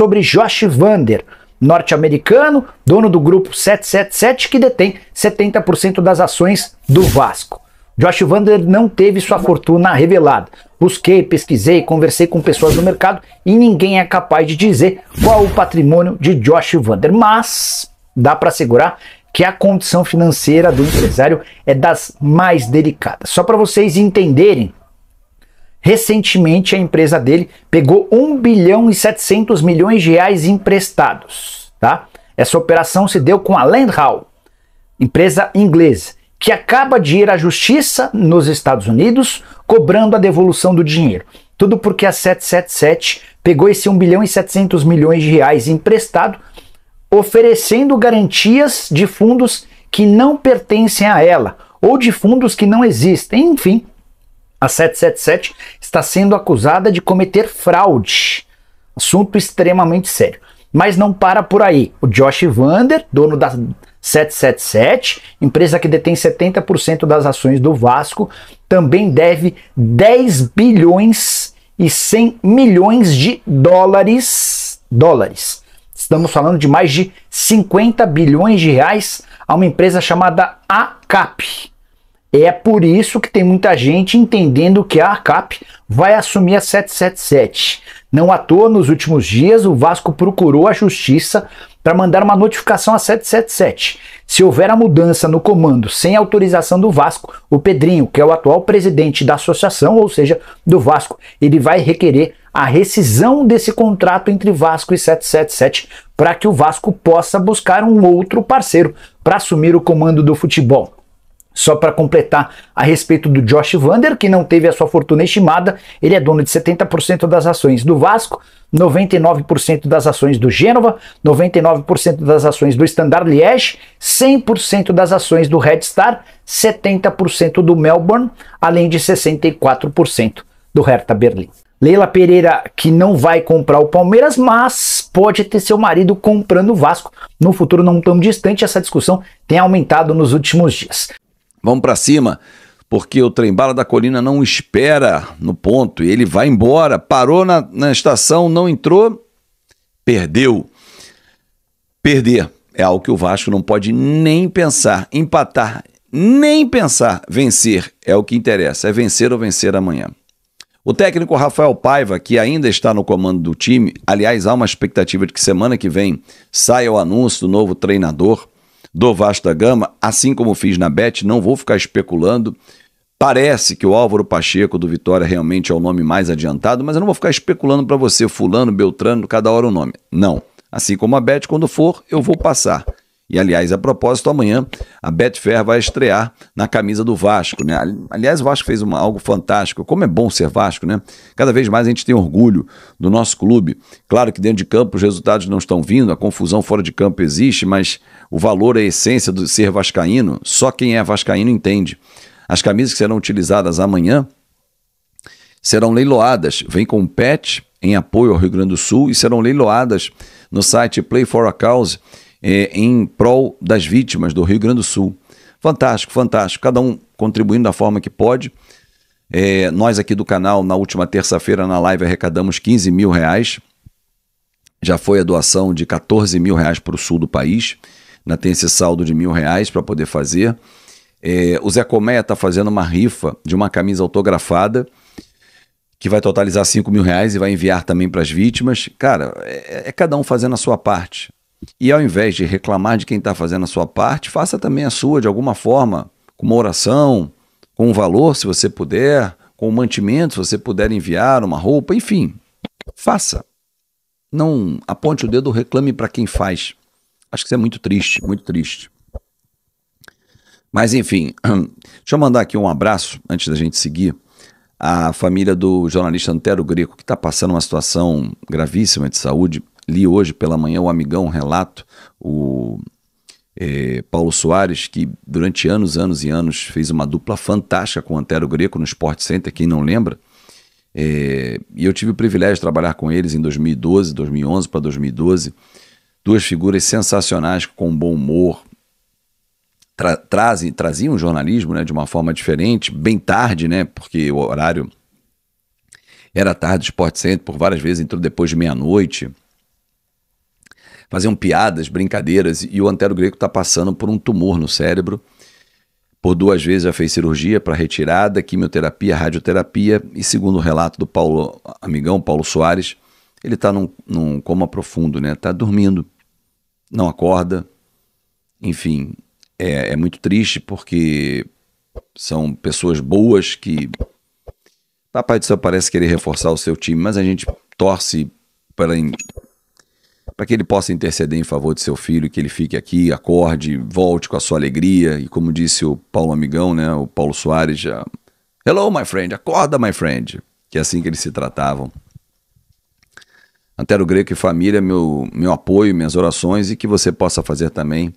sobre Josh Vander, norte-americano, dono do grupo 777, que detém 70% das ações do Vasco. Josh Vander não teve sua fortuna revelada. Busquei, pesquisei, conversei com pessoas do mercado e ninguém é capaz de dizer qual o patrimônio de Josh Vander. Mas dá para assegurar que a condição financeira do empresário é das mais delicadas. Só para vocês entenderem Recentemente, a empresa dele pegou 1 bilhão e 700 milhões de reais emprestados. Tá? Essa operação se deu com a Landhall, empresa inglesa, que acaba de ir à justiça nos Estados Unidos cobrando a devolução do dinheiro. Tudo porque a 777 pegou esse 1 bilhão e 700 milhões de reais emprestado, oferecendo garantias de fundos que não pertencem a ela ou de fundos que não existem. Enfim, a 777 está sendo acusada de cometer fraude. Assunto extremamente sério. Mas não para por aí. O Josh Vander, dono da 777, empresa que detém 70% das ações do Vasco, também deve 10 bilhões e 100 milhões de dólares, dólares. Estamos falando de mais de 50 bilhões de reais a uma empresa chamada ACAP, é por isso que tem muita gente entendendo que a ACAP vai assumir a 777. Não à toa, nos últimos dias, o Vasco procurou a justiça para mandar uma notificação a 777. Se houver a mudança no comando sem autorização do Vasco, o Pedrinho, que é o atual presidente da associação, ou seja, do Vasco, ele vai requerer a rescisão desse contrato entre Vasco e 777 para que o Vasco possa buscar um outro parceiro para assumir o comando do futebol. Só para completar a respeito do Josh Vander, que não teve a sua fortuna estimada, ele é dono de 70% das ações do Vasco, 99% das ações do Gênova, 99% das ações do Standard Liège, 100% das ações do Red Star, 70% do Melbourne, além de 64% do Hertha Berlim. Leila Pereira que não vai comprar o Palmeiras, mas pode ter seu marido comprando o Vasco no futuro não tão distante. Essa discussão tem aumentado nos últimos dias. Vamos para cima, porque o trem-bala da colina não espera no ponto e ele vai embora. Parou na, na estação, não entrou, perdeu. Perder é algo que o Vasco não pode nem pensar. Empatar, nem pensar. Vencer é o que interessa, é vencer ou vencer amanhã. O técnico Rafael Paiva, que ainda está no comando do time, aliás, há uma expectativa de que semana que vem saia o anúncio do novo treinador do Vasco da Gama, assim como fiz na Bet, não vou ficar especulando. Parece que o Álvaro Pacheco do Vitória realmente é o nome mais adiantado, mas eu não vou ficar especulando para você, fulano, beltrano, cada hora o um nome. Não. Assim como a Bet, quando for, eu vou passar. E aliás, a propósito, amanhã a Betfair vai estrear na camisa do Vasco, né? Aliás, o Vasco fez uma, algo fantástico. Como é bom ser Vasco, né? Cada vez mais a gente tem orgulho do nosso clube. Claro que dentro de campo os resultados não estão vindo, a confusão fora de campo existe, mas o valor, a essência do ser vascaíno, só quem é vascaíno entende. As camisas que serão utilizadas amanhã serão leiloadas. Vem com um PET em apoio ao Rio Grande do Sul e serão leiloadas no site Play for a Cause eh, em prol das vítimas do Rio Grande do Sul. Fantástico, fantástico. Cada um contribuindo da forma que pode. Eh, nós aqui do canal, na última terça-feira, na live, arrecadamos 15 mil reais. Já foi a doação de 14 mil reais para o sul do país. Ainda né, tem esse saldo de mil reais para poder fazer. É, o Zé Colmeia está fazendo uma rifa de uma camisa autografada que vai totalizar cinco mil reais e vai enviar também para as vítimas. Cara, é, é, é, cada um fazendo a sua parte. E ao invés de reclamar de quem está fazendo a sua parte, faça também a sua de alguma forma, com uma oração, com um valor, se você puder, com um mantimento, se você puder enviar uma roupa, enfim, faça. Não aponte o dedo, reclame para quem faz. Acho que isso é muito triste, muito triste. Mas enfim, deixa eu mandar aqui um abraço antes da gente seguir a família do jornalista Antero Greco, que está passando uma situação gravíssima de saúde. Li hoje pela manhã o um amigão um relato, o é, Paulo Soares, que durante anos, anos e anos fez uma dupla fantástica com o Antero Greco no Sport Center, quem não lembra. É, e eu tive o privilégio de trabalhar com eles em 2012, 2011 para 2012 duas figuras sensacionais com bom humor, tra trazem, traziam o jornalismo né, de uma forma diferente, bem tarde, né, porque o horário era tarde, Sport Center, por várias vezes entrou depois de meia-noite. Faziam piadas, brincadeiras, e o Antero Greco está passando por um tumor no cérebro. Por duas vezes já fez cirurgia para retirada, quimioterapia, radioterapia, e segundo o relato do Paulo, amigão Paulo Soares, ele está num, num coma profundo, né? Está dormindo, não acorda. Enfim, é, é muito triste porque são pessoas boas que Papai do Céu parece querer reforçar o seu time, mas a gente torce para, para que ele possa interceder em favor de seu filho, que ele fique aqui, acorde, volte com a sua alegria. E como disse o Paulo Amigão, né, o Paulo Soares, já... Hello, my friend, acorda, my friend. Que é assim que eles se tratavam. Antero Greco e família, meu, meu apoio, minhas orações e que você possa fazer também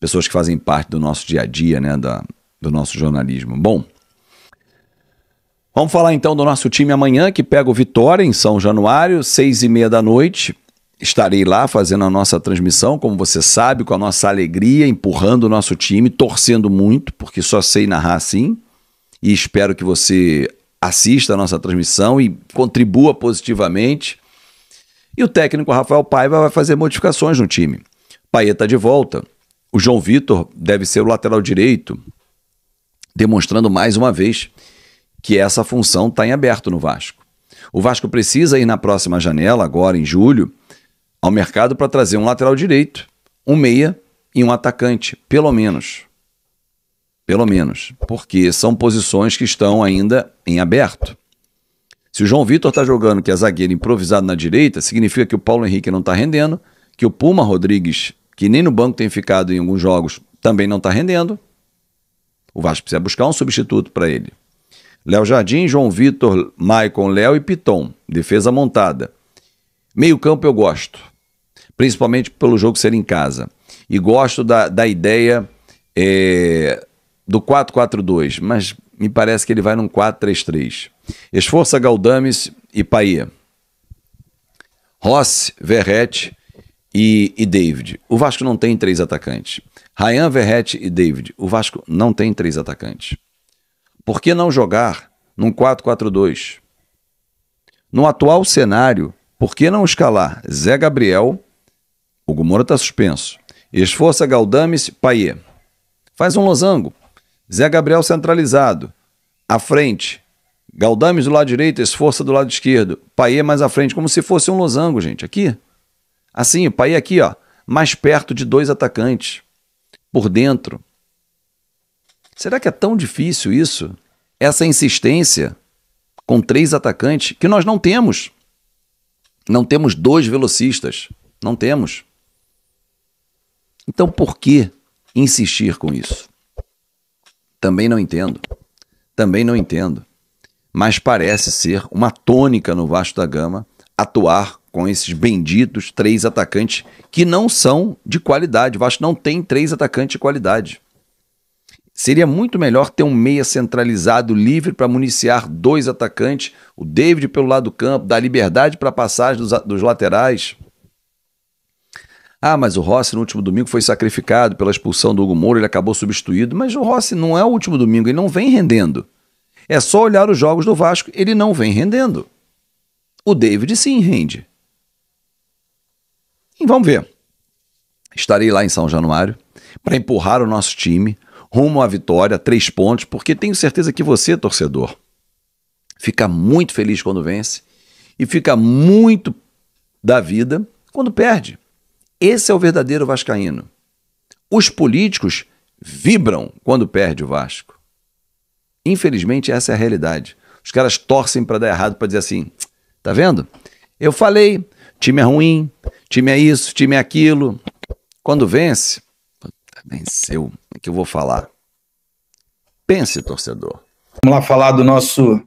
pessoas que fazem parte do nosso dia a dia, né, da, do nosso jornalismo. Bom, vamos falar então do nosso time amanhã que pega o Vitória em São Januário, seis e meia da noite. Estarei lá fazendo a nossa transmissão, como você sabe, com a nossa alegria, empurrando o nosso time, torcendo muito, porque só sei narrar assim. E espero que você assista a nossa transmissão e contribua positivamente e o técnico Rafael Paiva vai fazer modificações no time. Paeta de volta. O João Vitor deve ser o lateral direito, demonstrando mais uma vez que essa função está em aberto no Vasco. O Vasco precisa ir na próxima janela, agora em julho, ao mercado para trazer um lateral direito, um meia e um atacante, pelo menos. Pelo menos. Porque são posições que estão ainda em aberto. Se o João Vitor está jogando que é zagueiro improvisado na direita, significa que o Paulo Henrique não está rendendo, que o Puma Rodrigues, que nem no banco tem ficado em alguns jogos, também não está rendendo. O Vasco precisa buscar um substituto para ele. Léo Jardim, João Vitor, Maicon, Léo e Piton. Defesa montada. Meio campo eu gosto, principalmente pelo jogo ser em casa. E gosto da, da ideia é, do 4-4-2, mas me parece que ele vai num 4-3-3. Esforça Galdames e Paia. Rossi, Verrete e, e David. O Vasco não tem três atacantes. Ryan, Verrete e David. O Vasco não tem três atacantes. Por que não jogar num 4-4-2? No atual cenário, por que não escalar Zé Gabriel? O Gumora está suspenso. Esforça Galdames, Paier. Faz um losango. Zé Gabriel centralizado. À frente, Galdames do lado direito, Esforça do lado esquerdo, Paier mais à frente, como se fosse um losango, gente, aqui. Assim, o Paê aqui, ó, mais perto de dois atacantes, por dentro. Será que é tão difícil isso? Essa insistência com três atacantes que nós não temos. Não temos dois velocistas, não temos. Então por que insistir com isso? Também não entendo. Também não entendo mas parece ser uma tônica no Vasco da Gama atuar com esses benditos três atacantes que não são de qualidade. O Vasco não tem três atacantes de qualidade. Seria muito melhor ter um meia centralizado livre para municiar dois atacantes, o David pelo lado do campo, dar liberdade para passagem dos, dos laterais. Ah, mas o Rossi no último domingo foi sacrificado pela expulsão do Hugo Moura, ele acabou substituído. Mas o Rossi não é o último domingo, ele não vem rendendo. É só olhar os jogos do Vasco, ele não vem rendendo. O David sim rende. E vamos ver. Estarei lá em São Januário para empurrar o nosso time rumo à vitória, três pontos, porque tenho certeza que você, torcedor, fica muito feliz quando vence e fica muito da vida quando perde. Esse é o verdadeiro vascaíno. Os políticos vibram quando perde o Vasco. Infelizmente, essa é a realidade. Os caras torcem para dar errado, para dizer assim: tá vendo? Eu falei, time é ruim, time é isso, time é aquilo. Quando vence, venceu, o é que eu vou falar? Pense, torcedor. Vamos lá falar do nosso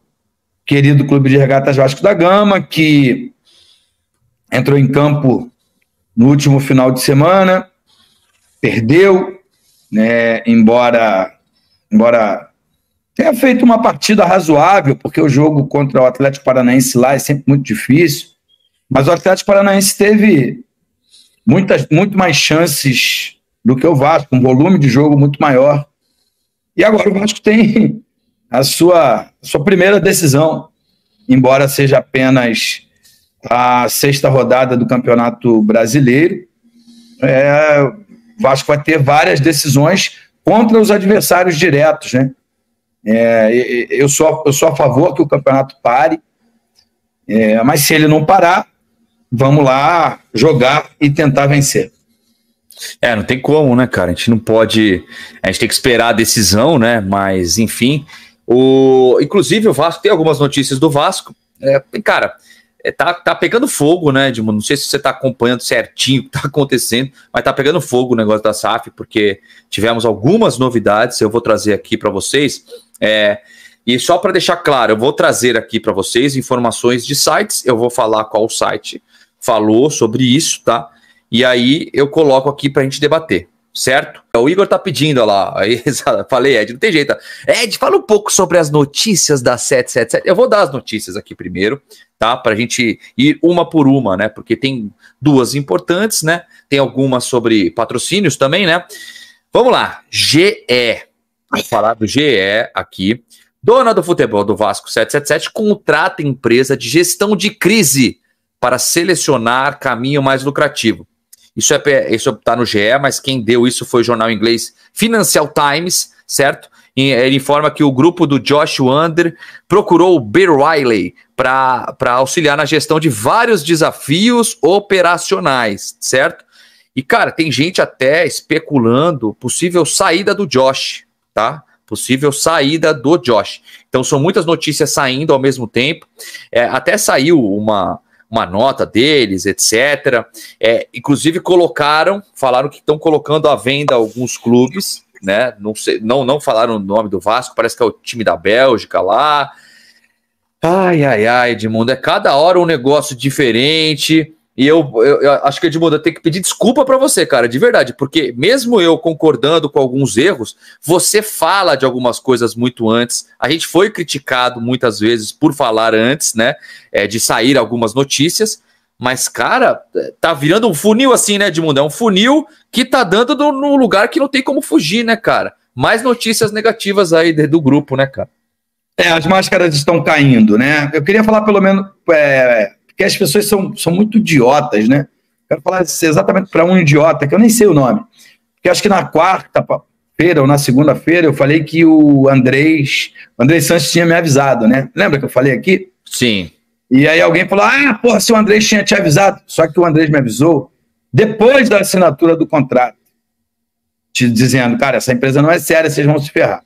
querido Clube de Regatas Vasco da Gama, que entrou em campo no último final de semana, perdeu, né, embora, embora tenha feito uma partida razoável, porque o jogo contra o Atlético Paranaense lá é sempre muito difícil. Mas o Atlético Paranaense teve muitas, muito mais chances do que o Vasco, um volume de jogo muito maior. E agora o Vasco tem a sua, a sua primeira decisão, embora seja apenas a sexta rodada do Campeonato Brasileiro. É, o Vasco vai ter várias decisões contra os adversários diretos, né? É, eu, sou, eu sou a favor que o campeonato pare, é, mas se ele não parar, vamos lá jogar e tentar vencer. É, não tem como, né, cara? A gente não pode. A gente tem que esperar a decisão, né? Mas, enfim. O, inclusive, o Vasco tem algumas notícias do Vasco. É, cara, é, tá, tá pegando fogo, né, Edmundo? Não sei se você tá acompanhando certinho o que tá acontecendo, mas tá pegando fogo o negócio da SAF, porque tivemos algumas novidades. Eu vou trazer aqui para vocês. É, e só para deixar claro, eu vou trazer aqui para vocês informações de sites, eu vou falar qual site falou sobre isso, tá? E aí eu coloco aqui para a gente debater, certo? O Igor tá pedindo, olha lá, aí, falei, Ed, não tem jeito. Ed, fala um pouco sobre as notícias da 777. Eu vou dar as notícias aqui primeiro, tá? Para a gente ir uma por uma, né? Porque tem duas importantes, né? Tem algumas sobre patrocínios também, né? Vamos lá, GE. Vou falar do GE aqui. Dona do futebol do Vasco 777 contrata empresa de gestão de crise para selecionar caminho mais lucrativo. Isso é isso está no GE, mas quem deu isso foi o jornal inglês Financial Times, certo? E, ele informa que o grupo do Josh Wander procurou o Bill Riley para auxiliar na gestão de vários desafios operacionais, certo? E, cara, tem gente até especulando possível saída do Josh, tá? Possível saída do Josh. Então são muitas notícias saindo ao mesmo tempo. É, até saiu uma, uma nota deles, etc. É, inclusive colocaram, falaram que estão colocando à venda alguns clubes, né? Não, sei, não, não falaram o nome do Vasco, parece que é o time da Bélgica lá. Ai, ai, ai, Edmundo, é cada hora um negócio diferente. E eu, eu, eu acho que Edmundo, eu tenho que pedir desculpa para você, cara, de verdade, porque mesmo eu concordando com alguns erros, você fala de algumas coisas muito antes. A gente foi criticado muitas vezes por falar antes, né? É, de sair algumas notícias. Mas, cara, tá virando um funil assim, né, Edmundo? É um funil que tá dando num lugar que não tem como fugir, né, cara? Mais notícias negativas aí do grupo, né, cara? É, as máscaras estão caindo, né? Eu queria falar pelo menos. É que as pessoas são, são muito idiotas, né? Quero falar exatamente para um idiota, que eu nem sei o nome. Porque acho que na quarta-feira ou na segunda-feira eu falei que o Andrés, o Andrés Santos tinha me avisado, né? Lembra que eu falei aqui? Sim. E aí alguém falou: ah, porra, se o Andrés tinha te avisado. Só que o Andrés me avisou depois da assinatura do contrato, te dizendo, cara, essa empresa não é séria, vocês vão se ferrar.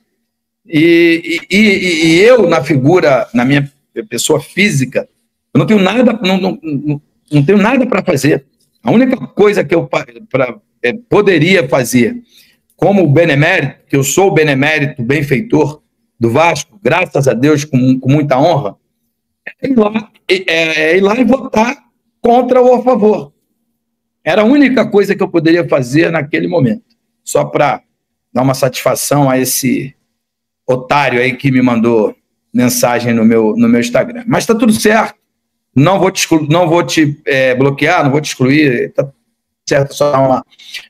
E, e, e, e eu, na figura, na minha pessoa física, eu não tenho nada, não, não, não, não tenho nada para fazer. A única coisa que eu pra, é, poderia fazer, como benemérito, que eu sou o benemérito, benfeitor do Vasco, graças a Deus, com, com muita honra, é ir, lá, é, é, é ir lá e votar contra ou a favor. Era a única coisa que eu poderia fazer naquele momento. Só para dar uma satisfação a esse otário aí que me mandou mensagem no meu, no meu Instagram. Mas está tudo certo não vou te, não vou te é, bloquear, não vou te excluir, tá certo? Só uma,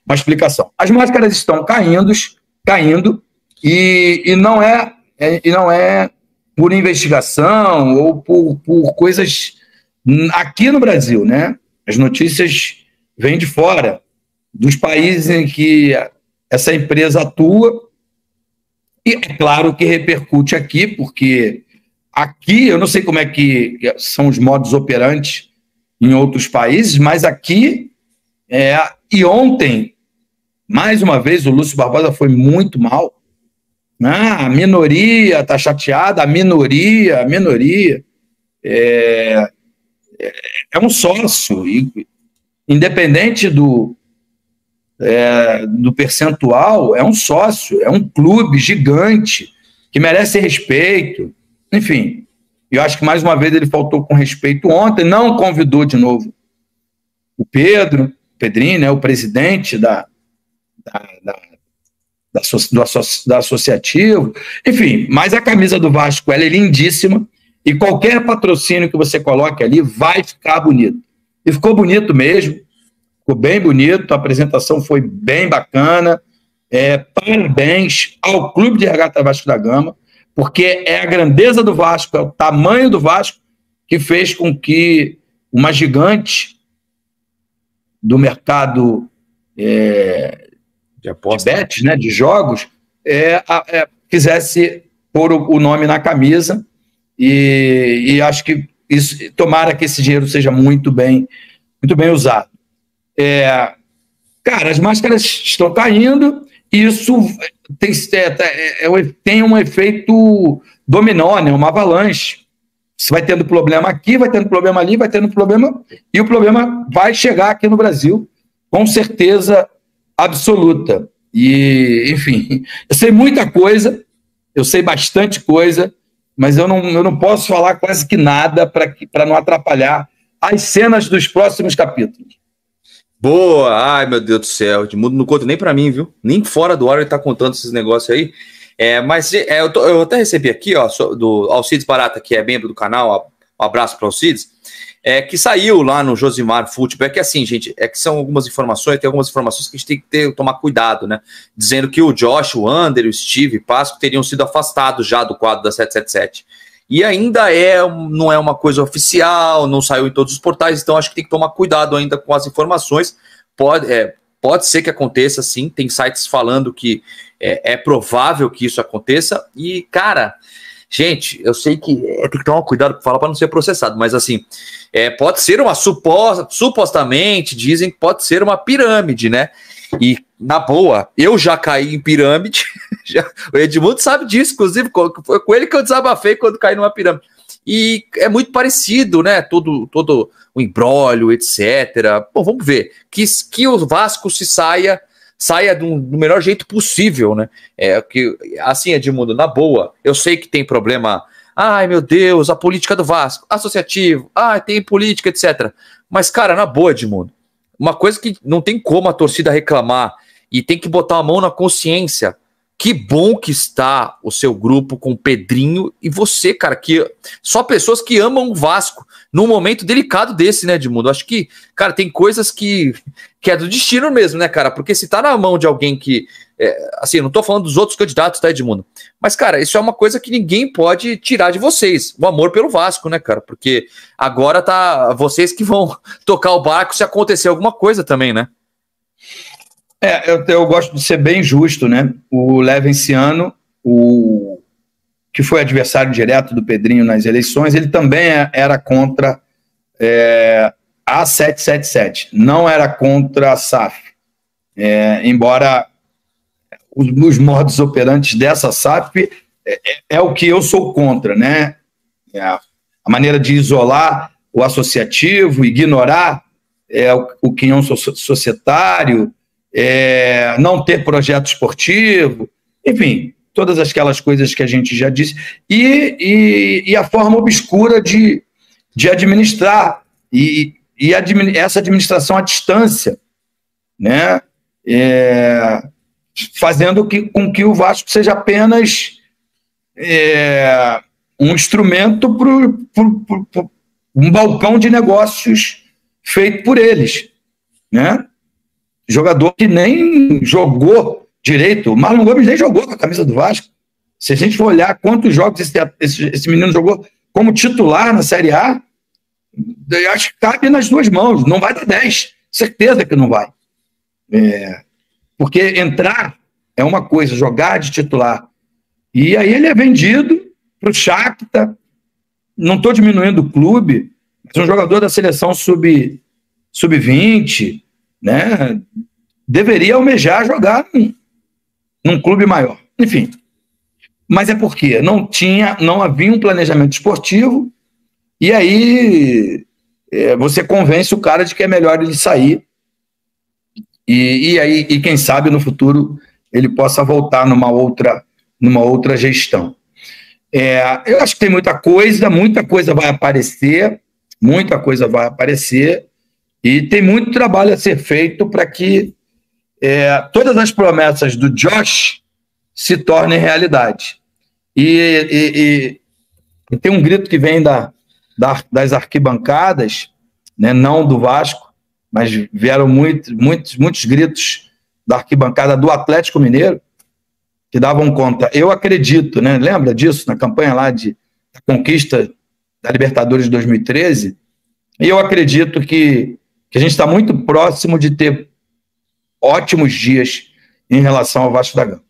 uma explicação. As máscaras estão caindo, caindo e, e não é, é e não é por investigação ou por, por coisas aqui no Brasil, né? As notícias vêm de fora, dos países em que essa empresa atua. E é claro que repercute aqui, porque Aqui, eu não sei como é que são os modos operantes em outros países, mas aqui é, e ontem, mais uma vez, o Lúcio Barbosa foi muito mal. Ah, a minoria está chateada, a minoria, a minoria. É, é, é um sócio, e, independente do, é, do percentual, é um sócio, é um clube gigante que merece respeito. Enfim, eu acho que mais uma vez ele faltou com respeito ontem, não convidou de novo o Pedro, o Pedrinho, né, o presidente da, da, da, da do, associativo, enfim, mas a camisa do Vasco ela é lindíssima e qualquer patrocínio que você coloque ali vai ficar bonito. E ficou bonito mesmo, ficou bem bonito, a apresentação foi bem bacana. É, parabéns ao Clube de Regata Vasco da Gama porque é a grandeza do Vasco, é o tamanho do Vasco que fez com que uma gigante do mercado é, de, aposta. de né, de jogos, é, é, quisesse pôr o, o, nome na camisa e, e, acho que isso, tomara que esse dinheiro seja muito bem, muito bem usado. É, cara, as máscaras estão caindo, isso tem, é, tá, é, é tem um efeito dominó, né? uma avalanche. Você vai tendo problema aqui, vai tendo problema ali, vai tendo problema, e o problema vai chegar aqui no Brasil, com certeza absoluta. E, enfim, eu sei muita coisa, eu sei bastante coisa, mas eu não, eu não posso falar quase que nada para não atrapalhar as cenas dos próximos capítulos. Boa! Ai, meu Deus do céu, mundo não conta nem para mim, viu? Nem fora do ar ele tá contando esses negócios aí. É, mas é, eu, tô, eu, até recebi aqui, ó, do Alcides Barata, que é membro do canal, um abraço para Alcides, é, que saiu lá no Josimar Futebol. É que assim, gente, é que são algumas informações, tem algumas informações que a gente tem que ter, tomar cuidado, né? Dizendo que o Josh, o Ander, o Steve Pasco teriam sido afastados já do quadro da 777 e ainda é não é uma coisa oficial, não saiu em todos os portais, então acho que tem que tomar cuidado ainda com as informações. Pode, é, pode ser que aconteça, sim, tem sites falando que é, é provável que isso aconteça, e, cara, gente, eu sei que é, tem que tomar cuidado para falar para não ser processado, mas assim, é, pode ser uma suposta, supostamente dizem que pode ser uma pirâmide, né? E na boa, eu já caí em pirâmide. Já, o Edmundo sabe disso, inclusive, foi com ele que eu desabafei quando caí numa pirâmide. E é muito parecido, né? Todo, todo o embrólio, etc. Bom, vamos ver. Que, que o Vasco se saia saia do, do, melhor jeito possível, né? É que assim, Edmundo, na boa, eu sei que tem problema. Ai, meu Deus, a política do Vasco, associativo, ah, tem política, etc. Mas, cara, na boa, Edmundo, uma coisa que não tem como a torcida reclamar e tem que botar a mão na consciência que bom que está o seu grupo com o Pedrinho e você, cara, que só pessoas que amam o Vasco num momento delicado desse, né, Edmundo? Acho que, cara, tem coisas que, que é do destino mesmo, né, cara? Porque se tá na mão de alguém que. É, assim, não tô falando dos outros candidatos, tá, Edmundo? Mas, cara, isso é uma coisa que ninguém pode tirar de vocês. O amor pelo Vasco, né, cara? Porque agora tá vocês que vão tocar o barco se acontecer alguma coisa também, né? É, eu, eu gosto de ser bem justo, né? O Levenciano, o que foi adversário direto do Pedrinho nas eleições, ele também é, era contra é, a 777, não era contra a SAF. É, embora os, os modos operantes dessa SAF é, é, é, o que eu sou contra, né? É, a, maneira de isolar o associativo, ignorar o, o quinhão societário, é, não ter projeto esportivo, enfim, todas aquelas coisas que a gente já disse, e, e, e a forma obscura de, de administrar, e, e essa administração à distância, né? É, fazendo que, com que o Vasco seja apenas é, um instrumento para um balcão de negócios feito por eles, né? Jogador que nem jogou direito. O Marlon Gomes nem jogou com a camisa do Vasco. Se a gente for olhar quantos jogos esse, esse, esse menino jogou como titular na Série A, eu acho que cabe nas duas mãos. Não vai dar 10. Certeza que não vai. É, porque entrar é uma coisa, jogar de titular. E aí ele é vendido para o Shakhtar. Não estou diminuindo o clube, mas um jogador da seleção sub-20, sub né, deveria almejar jogar num, num clube maior. Enfim. Mas é porque não tinha, não havia um planejamento esportivo, e aí é, você convence o cara de que é melhor ele sair. E, e aí, e quem sabe no futuro ele possa voltar numa outra, numa outra gestão. É, eu acho que tem muita coisa, muita coisa vai aparecer, muita coisa vai aparecer. E tem muito trabalho a ser feito para que é, todas as promessas do Josh se tornem realidade. E, e, e, e tem um grito que vem da, da, das arquibancadas, né, não do Vasco, mas vieram muito, muitos, muitos gritos da arquibancada do Atlético Mineiro, que davam conta. Eu acredito, né, lembra disso, na campanha lá de conquista da Libertadores de 2013? E eu acredito que que a gente está muito próximo de ter ótimos dias em relação ao Vasco da Gama.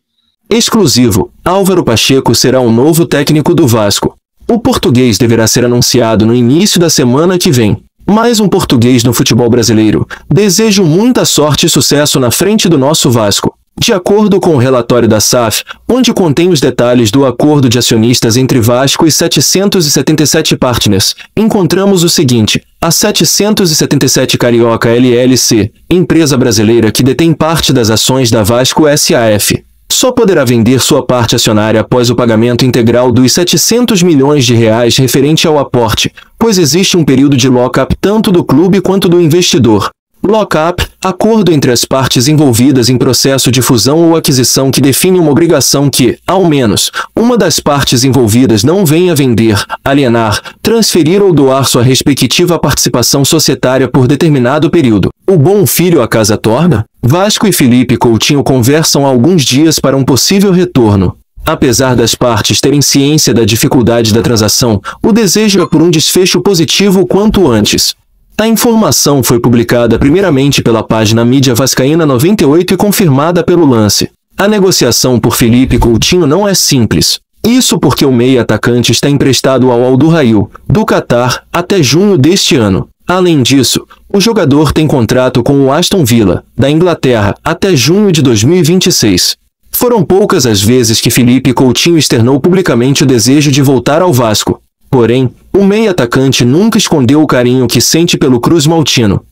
Exclusivo: Álvaro Pacheco será o novo técnico do Vasco. O português deverá ser anunciado no início da semana que vem. Mais um português no futebol brasileiro. Desejo muita sorte e sucesso na frente do nosso Vasco. De acordo com o relatório da SAF, onde contém os detalhes do acordo de acionistas entre Vasco e 777 partners, encontramos o seguinte: a 777 Carioca LLC, empresa brasileira que detém parte das ações da Vasco SAF, só poderá vender sua parte acionária após o pagamento integral dos 700 milhões de reais referente ao aporte, pois existe um período de lock-up tanto do clube quanto do investidor, Lock-up, acordo entre as partes envolvidas em processo de fusão ou aquisição que define uma obrigação que, ao menos, uma das partes envolvidas não venha vender, alienar, transferir ou doar sua respectiva participação societária por determinado período. O bom filho a casa torna? Vasco e Felipe Coutinho conversam há alguns dias para um possível retorno. Apesar das partes terem ciência da dificuldade da transação, o desejo é por um desfecho positivo quanto antes. A informação foi publicada primeiramente pela página Mídia Vascaína 98 e confirmada pelo lance. A negociação por Felipe Coutinho não é simples. Isso porque o meia atacante está emprestado ao al Rail, do Catar, até junho deste ano. Além disso, o jogador tem contrato com o Aston Villa, da Inglaterra, até junho de 2026. Foram poucas as vezes que Felipe Coutinho externou publicamente o desejo de voltar ao Vasco, Porém, o meio atacante nunca escondeu o carinho que sente pelo Cruz Maltino.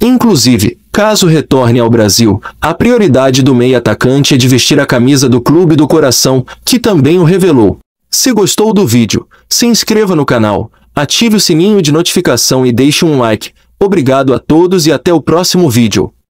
Inclusive, caso retorne ao Brasil, a prioridade do meio atacante é de vestir a camisa do Clube do Coração, que também o revelou. Se gostou do vídeo, se inscreva no canal, ative o sininho de notificação e deixe um like. Obrigado a todos e até o próximo vídeo.